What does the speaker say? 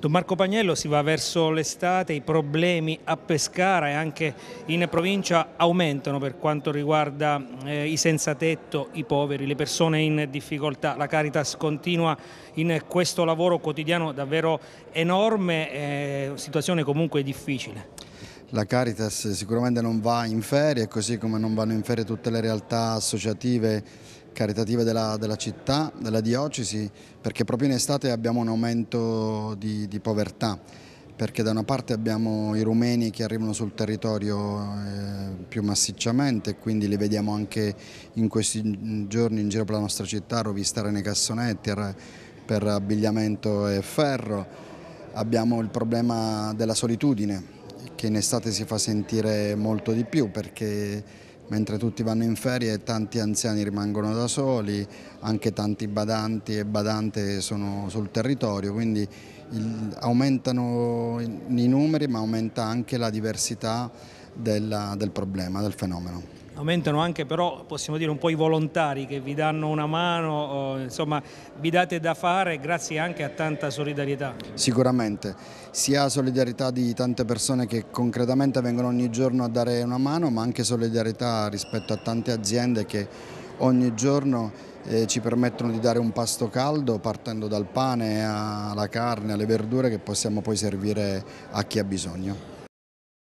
Don Marco Pagnello si va verso l'estate, i problemi a Pescara e anche in provincia aumentano per quanto riguarda eh, i senza tetto, i poveri, le persone in difficoltà. La Caritas continua in questo lavoro quotidiano davvero enorme, eh, situazione comunque difficile. La Caritas sicuramente non va in ferie, così come non vanno in ferie tutte le realtà associative caritative della, della, città, della diocesi, perché proprio in estate abbiamo un aumento di, di povertà, perché da una parte abbiamo i rumeni che arrivano sul territorio eh, più massicciamente, quindi li vediamo anche in questi giorni in giro per la nostra città, rovistare nei cassonetti per abbigliamento e ferro. Abbiamo il problema della solitudine, che in estate si fa sentire molto di più perché mentre tutti vanno in ferie tanti anziani rimangono da soli, anche tanti badanti e badante sono sul territorio, quindi il, aumentano i numeri ma aumenta anche la diversità del, del problema, del fenomeno. Aumentano anche però, possiamo dire, un po' i volontari che vi danno una mano, insomma vi date da fare grazie anche a tanta solidarietà. Sicuramente, sia solidarietà di tante persone che concretamente vengono ogni giorno a dare una mano, ma anche solidarietà rispetto a tante aziende che ogni giorno eh, ci permettono di dare un pasto caldo partendo dal pane alla carne, alle verdure che possiamo poi servire a chi ha bisogno.